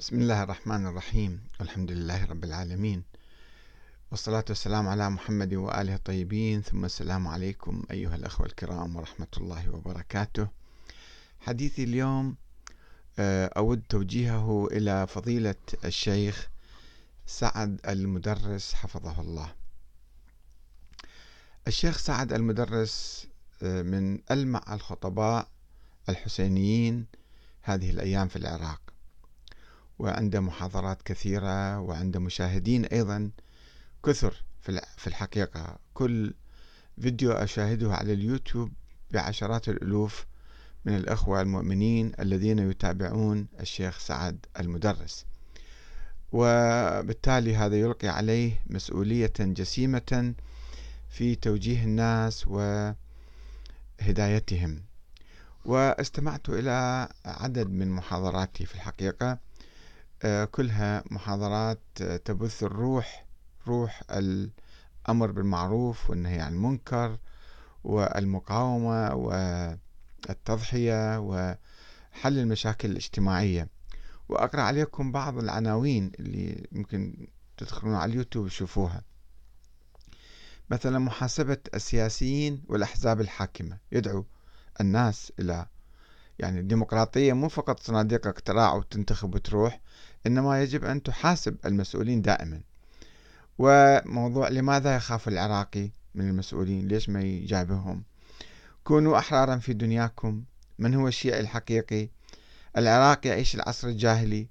بسم الله الرحمن الرحيم والحمد لله رب العالمين والصلاة والسلام على محمد وآله الطيبين ثم السلام عليكم أيها الأخوة الكرام ورحمة الله وبركاته حديثي اليوم آه، أود توجيهه إلى فضيلة الشيخ سعد المدرس حفظه الله الشيخ سعد المدرس آه، من ألمع الخطباء الحسينيين هذه الأيام في العراق وعنده محاضرات كثيرة وعنده مشاهدين أيضا كثر في الحقيقة كل فيديو أشاهده على اليوتيوب بعشرات الألوف من الأخوة المؤمنين الذين يتابعون الشيخ سعد المدرس وبالتالي هذا يلقي عليه مسؤولية جسيمة في توجيه الناس وهدايتهم واستمعت إلى عدد من محاضراتي في الحقيقة آه، كلها محاضرات آه، تبث الروح روح الأمر بالمعروف والنهي عن المنكر والمقاومة والتضحية وحل المشاكل الاجتماعية وأقرأ عليكم بعض العناوين اللي ممكن تدخلون على اليوتيوب تشوفوها مثلا محاسبة السياسيين والأحزاب الحاكمة يدعو الناس إلى يعني الديمقراطية مو فقط صناديق اقتراع وتنتخب وتروح إنما يجب أن تحاسب المسؤولين دائما وموضوع لماذا يخاف العراقي من المسؤولين ليش ما يجابههم كونوا أحرارا في دنياكم من هو الشيعي الحقيقي العراق يعيش العصر الجاهلي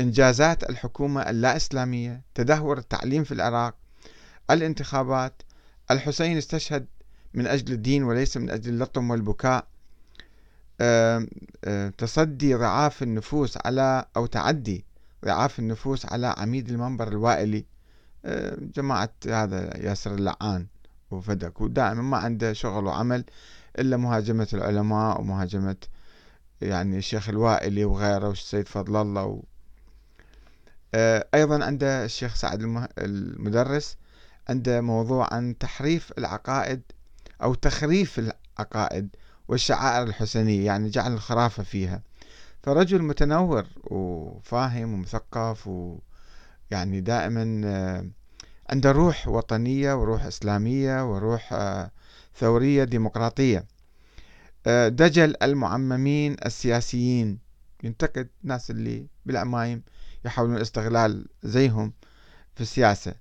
إنجازات الحكومة اللا إسلامية تدهور التعليم في العراق الانتخابات الحسين استشهد من أجل الدين وليس من أجل اللطم والبكاء تصدي ضعاف النفوس على أو تعدي ضعاف النفوس على عميد المنبر الوائلي آه، جماعة هذا ياسر اللعان وفدك ودائما ما عنده شغل وعمل إلا مهاجمة العلماء ومهاجمة يعني الشيخ الوائلي وغيره والسيد فضل الله و... آه، أيضا عنده الشيخ سعد المدرس عنده موضوع عن تحريف العقائد أو تخريف العقائد والشعائر الحسنية يعني جعل الخرافة فيها فرجل متنور وفاهم ومثقف ويعني دائما آه، عنده روح وطنية وروح إسلامية وروح آه، ثورية ديمقراطية آه، دجل المعممين السياسيين ينتقد الناس اللي بالعمايم يحاولون الاستغلال زيهم في السياسة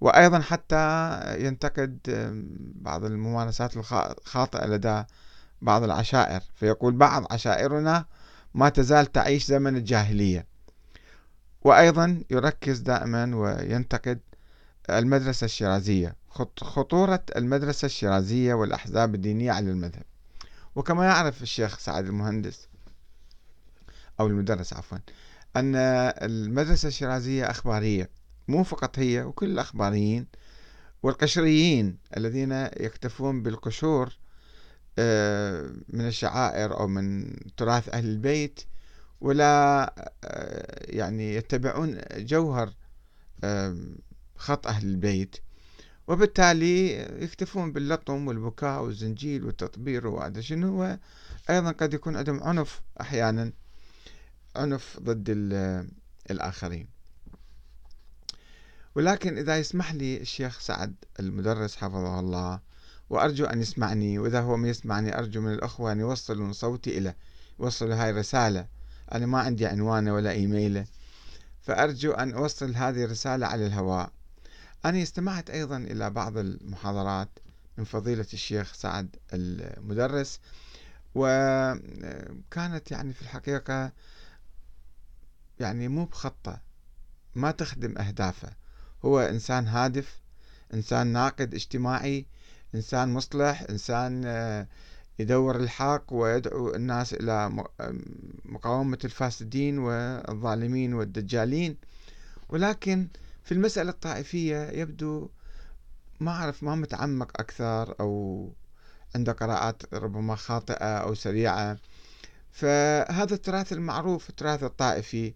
وأيضا حتى ينتقد بعض الممارسات الخاطئة لدى بعض العشائر فيقول بعض عشائرنا ما تزال تعيش زمن الجاهلية وأيضا يركز دائما وينتقد المدرسة الشيرازية خطورة المدرسة الشيرازية والأحزاب الدينية على المذهب وكما يعرف الشيخ سعد المهندس أو المدرس عفوا أن المدرسة الشيرازية أخبارية مو فقط هي وكل الأخباريين والقشريين الذين يكتفون بالقشور آه، من الشعائر أو من تراث أهل البيت ولا آه، يعني يتبعون جوهر آه، خط أهل البيت وبالتالي يكتفون باللطم والبكاء والزنجيل والتطبير وهذا شنو هو ايضا قد يكون عندهم عنف أحيانا عنف ضد الآخرين ولكن إذا يسمح لي الشيخ سعد المدرس حفظه الله وأرجو أن يسمعني وإذا هو ما يسمعني أرجو من الأخوة أن يوصلوا صوتي إلى يوصلوا هاي الرسالة أنا ما عندي عنوانه ولا إيميله فأرجو أن أوصل هذه الرسالة على الهواء أنا استمعت أيضا إلى بعض المحاضرات من فضيلة الشيخ سعد المدرس وكانت يعني في الحقيقة يعني مو بخطة ما تخدم أهدافه هو إنسان هادف إنسان ناقد اجتماعي إنسان مصلح إنسان آه، يدور الحق ويدعو الناس إلى آه، مقاومة الفاسدين والظالمين والدجالين ولكن في المسألة الطائفية يبدو ما أعرف ما متعمق أكثر أو عنده قراءات ربما خاطئة أو سريعة فهذا التراث المعروف التراث الطائفي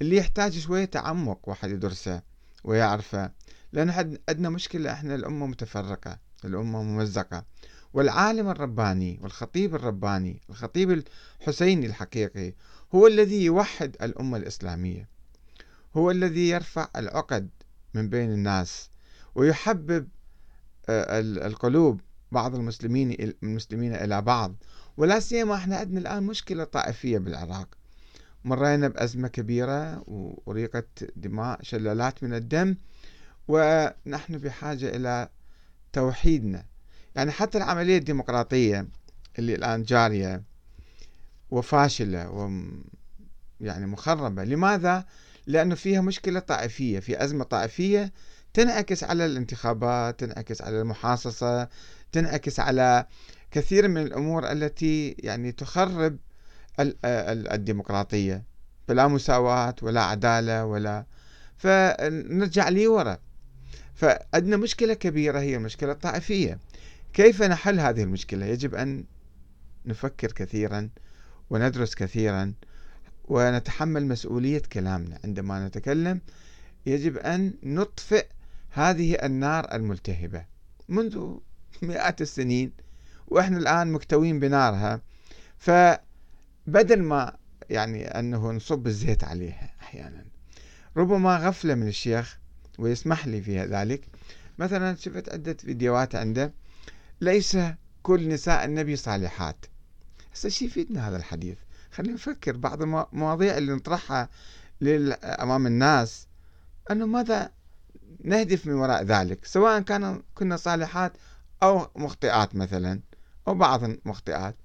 اللي يحتاج شوية تعمق واحد يدرسه ويعرفه لأن عندنا مشكلة احنا الأمة متفرقة الأمة ممزقة والعالم الرباني والخطيب الرباني الخطيب الحسيني الحقيقي هو الذي يوحد الأمة الإسلامية هو الذي يرفع العقد من بين الناس ويحبب آه، القلوب بعض المسلمين المسلمين إلى بعض ولا سيما احنا عندنا الآن مشكلة طائفية بالعراق مرينا بأزمة كبيرة وأريقت دماء شلالات من الدم ونحن بحاجة إلى توحيدنا يعني حتى العملية الديمقراطية اللي الآن جارية وفاشلة و يعني مخربة لماذا؟ لأنه فيها مشكلة طائفية في أزمة طائفية تنعكس على الانتخابات تنعكس على المحاصصة تنعكس على كثير من الأمور التي يعني تخرب الديمقراطية فلا مساواة ولا عدالة ولا فنرجع لي ورا فعندنا مشكلة كبيرة هي المشكلة الطائفية كيف نحل هذه المشكلة يجب أن نفكر كثيرا وندرس كثيرا ونتحمل مسؤولية كلامنا عندما نتكلم يجب أن نطفئ هذه النار الملتهبة منذ مئات السنين وإحنا الآن مكتوين بنارها فبدل ما يعني أنه نصب الزيت عليها أحيانا ربما غفلة من الشيخ ويسمح لي في ذلك مثلا شفت عدة فيديوهات عنده ليس كل نساء النبي صالحات هسه شي يفيدنا هذا الحديث خلينا نفكر بعض المواضيع اللي نطرحها أمام الناس أنه ماذا نهدف من وراء ذلك سواء كان كنا صالحات أو مخطئات مثلا أو بعض المخطئات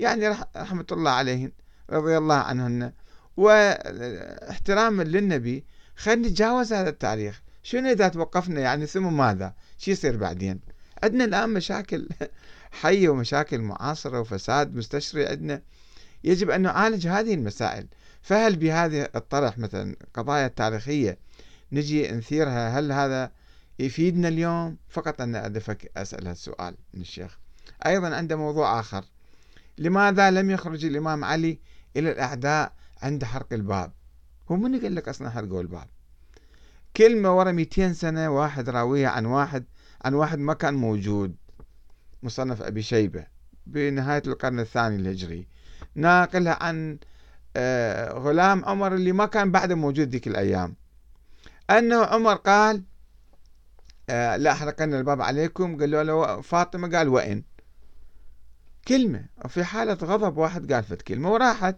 يعني رحمة الله عليهن رضي الله عنهن واحتراما للنبي خلينا نتجاوز هذا التاريخ شنو إذا توقفنا يعني ثم ماذا شو يصير بعدين عندنا الآن مشاكل حية ومشاكل معاصرة وفساد مستشري عندنا يجب أن نعالج هذه المسائل فهل بهذا الطرح مثلا قضايا التاريخية نجي نثيرها هل هذا يفيدنا اليوم فقط أنا أدفك أسأل هالسؤال من الشيخ أيضا عنده موضوع آخر لماذا لم يخرج الإمام علي إلى الأعداء عند حرق الباب هو من قال لك أصلا حرقوا الباب كلمة ورا 200 سنة واحد راويها عن واحد عن واحد ما كان موجود مصنف أبي شيبة بنهاية القرن الثاني الهجري ناقلها عن آه، غلام عمر اللي ما كان بعده موجود ذيك الأيام أنه عمر قال آه، لا أحرقن الباب عليكم قالوا له فاطمة قال وإن كلمة في حالة غضب واحد قال فت كلمة وراحت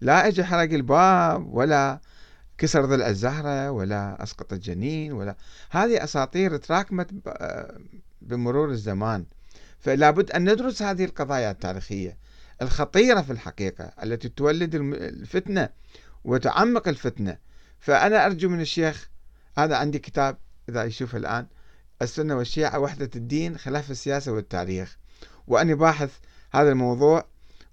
لا اجى حرق الباب ولا كسر ظل الزهرة ولا أسقط الجنين ولا هذه أساطير تراكمت بمرور الزمان فلا بد أن ندرس هذه القضايا التاريخية الخطيرة في الحقيقة التي تولد الفتنة وتعمق الفتنة فأنا أرجو من الشيخ هذا عندي كتاب إذا يشوف الآن السنة والشيعة وحدة الدين خلاف السياسة والتاريخ وأني باحث هذا الموضوع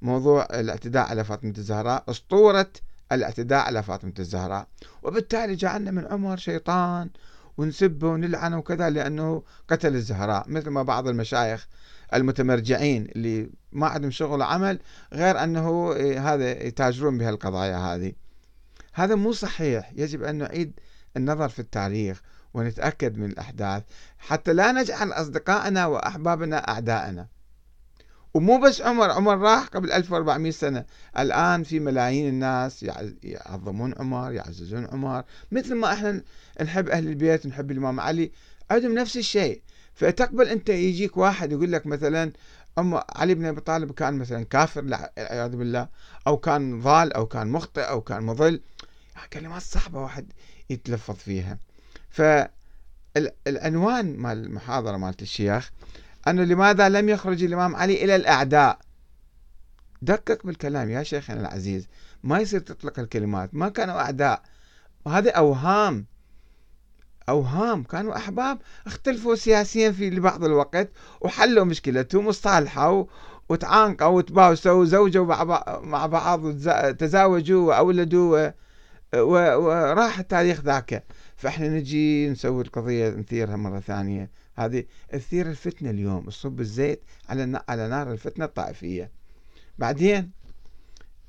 موضوع الاعتداء على فاطمة الزهراء أسطورة الاعتداء على فاطمة الزهراء وبالتالي جعلنا من عمر شيطان ونسبه ونلعنه وكذا لأنه قتل الزهراء مثل ما بعض المشايخ المتمرجعين اللي ما عندهم شغل وعمل غير أنه إيه، هذا يتاجرون بهالقضايا هذه هذا مو صحيح يجب أن نعيد النظر في التاريخ ونتأكد من الأحداث حتى لا نجعل أصدقائنا وأحبابنا أعداءنا ومو بس عمر عمر راح قبل 1400 سنة الآن في ملايين الناس يعظمون عمر يعززون عمر مثل ما احنا نحب أهل البيت نحب الإمام علي عندهم نفس الشيء فتقبل أنت يجيك واحد يقول لك مثلا أم علي بن أبي طالب كان مثلا كافر والعياذ بالله أو كان ضال أو كان مخطئ أو كان مضل كلمات صعبة واحد يتلفظ فيها فالعنوان مال المحاضرة مالت الشيخ أنه لماذا لم يخرج الإمام علي إلى الأعداء دقق بالكلام يا شيخنا العزيز ما يصير تطلق الكلمات ما كانوا أعداء وهذه أوهام أوهام كانوا أحباب اختلفوا سياسيا في بعض الوقت وحلوا مشكلتهم وصالحوا وتعانقوا وتباوسوا وزوجوا مع بعض وتزاوجوا وأولدوا وراح التاريخ ذاك فإحنا نجي نسوي القضية نثيرها مرة ثانية هذه تثير الفتنة اليوم تصب الزيت على على نار الفتنة الطائفية بعدين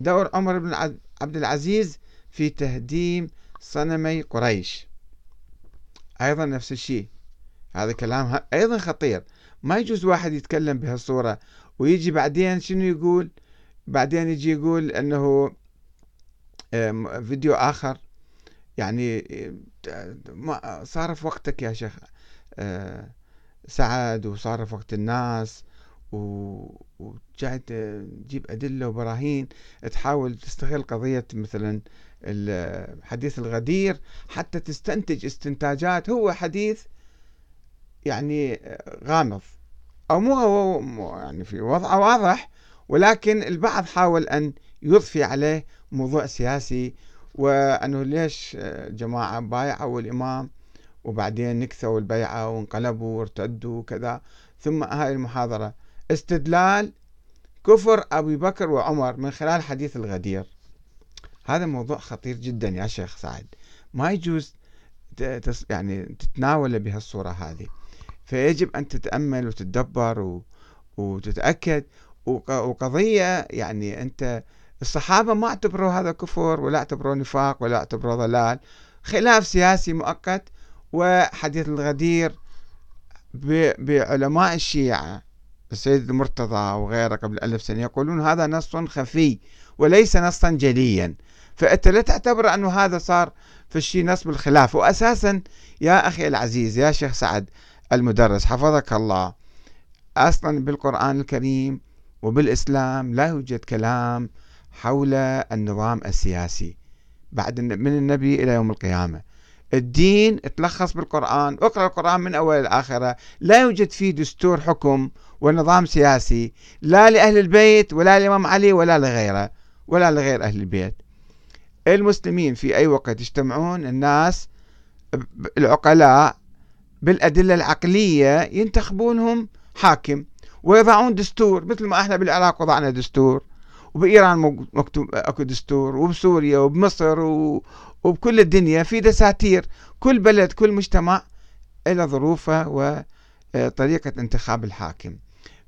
دور عمر بن عبد العزيز في تهديم صنمي قريش أيضا نفس الشيء هذا كلام أيضا خطير ما يجوز واحد يتكلم بهالصورة ويجي بعدين شنو يقول بعدين يجي يقول أنه فيديو آخر يعني صارف وقتك يا شيخ آه، سعد وصار في وقت الناس و... وجاي تجيب أدلة وبراهين تحاول تستغل قضية مثلا حديث الغدير حتى تستنتج استنتاجات هو حديث يعني غامض أو مو يعني في وضعه واضح ولكن البعض حاول أن يضفي عليه موضوع سياسي وأنه ليش جماعة بايعوا الإمام وبعدين نكثوا البيعة وانقلبوا وارتدوا وكذا ثم هاي المحاضرة استدلال كفر أبي بكر وعمر من خلال حديث الغدير هذا موضوع خطير جدا يا شيخ سعد ما يجوز يعني تتناول بهالصورة هذه فيجب أن تتأمل وتتدبر و... وتتأكد وقضية يعني أنت الصحابة ما اعتبروا هذا كفر ولا اعتبروا نفاق ولا اعتبروا ضلال خلاف سياسي مؤقت وحديث الغدير بعلماء الشيعة السيد المرتضى وغيره قبل ألف سنة يقولون هذا نص خفي وليس نصا جليا فأنت لا تعتبر أنه هذا صار في الشيء نص بالخلاف وأساسا يا أخي العزيز يا شيخ سعد المدرس حفظك الله أصلا بالقرآن الكريم وبالإسلام لا يوجد كلام حول النظام السياسي بعد من النبي إلى يوم القيامة الدين تلخص بالقرآن اقرأ القرآن من أول الآخرة لا يوجد فيه دستور حكم ونظام سياسي لا لأهل البيت ولا للإمام علي ولا لغيره ولا لغير أهل البيت المسلمين في أي وقت يجتمعون الناس العقلاء بالأدلة العقلية ينتخبونهم حاكم ويضعون دستور مثل ما احنا بالعراق وضعنا دستور وبإيران مكتوب اكو دستور وبسوريا وبمصر و... وبكل الدنيا في دساتير كل بلد كل مجتمع إلى ظروفه وطريقة انتخاب الحاكم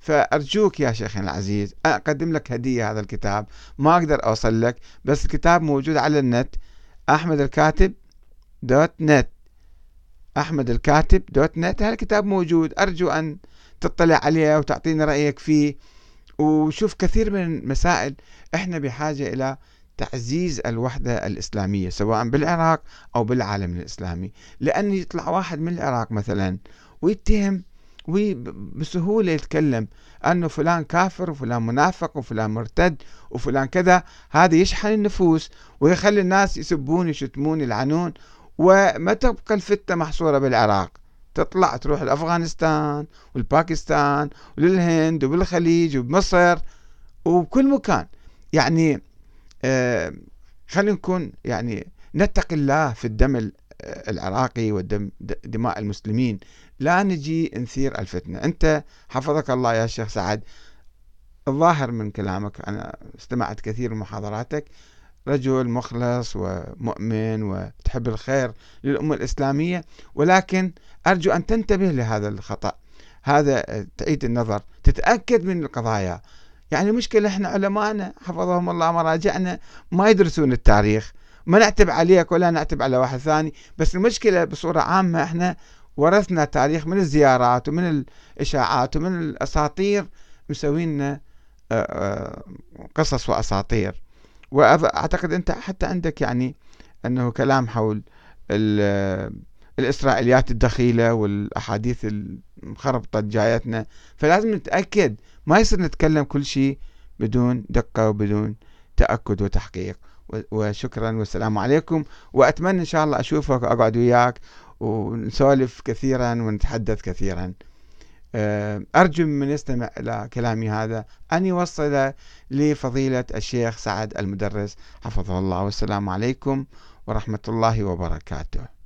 فأرجوك يا شيخنا العزيز أقدم لك هدية هذا الكتاب ما أقدر أوصل لك بس الكتاب موجود على النت أحمد الكاتب دوت نت أحمد الكاتب دوت نت هذا الكتاب موجود أرجو أن تطلع عليه وتعطيني رأيك فيه وشوف كثير من المسائل احنا بحاجة إلى تعزيز الوحدة الإسلامية سواء بالعراق أو بالعالم الإسلامي لأن يطلع واحد من العراق مثلا ويتهم وبسهولة يتكلم أنه فلان كافر وفلان منافق وفلان مرتد وفلان كذا هذا يشحن النفوس ويخلي الناس يسبون يشتمون يلعنون وما تبقى الفتة محصورة بالعراق تطلع تروح لأفغانستان والباكستان وللهند وبالخليج وبمصر وبكل مكان يعني آه، خلينا نكون يعني نتقي الله في الدم آه، العراقي ودم دماء المسلمين لا نجي نثير الفتنة أنت حفظك الله يا شيخ سعد الظاهر من كلامك أنا استمعت كثير من محاضراتك رجل مخلص ومؤمن وتحب الخير للأمة الإسلامية ولكن أرجو أن تنتبه لهذا الخطأ هذا آه، تعيد النظر تتأكد من القضايا يعني المشكلة احنا علمائنا حفظهم الله مراجعنا ما يدرسون التاريخ ما نعتب عليك ولا نعتب على واحد ثاني بس المشكلة بصورة عامة احنا ورثنا تاريخ من الزيارات ومن الإشاعات ومن الأساطير مسوينا آه، آه، قصص وأساطير وأعتقد أنت حتى عندك يعني أنه كلام حول الإسرائيليات الدخيلة والأحاديث المخربطة جايتنا فلازم نتأكد ما يصير نتكلم كل شيء بدون دقة وبدون تأكد وتحقيق وشكرا والسلام عليكم وأتمنى إن شاء الله أشوفك وأقعد وياك ونسولف كثيرا ونتحدث كثيرا آه، أرجو من يستمع إلى كلامي هذا أن يوصل لفضيلة الشيخ سعد المدرس حفظه الله والسلام عليكم ورحمة الله وبركاته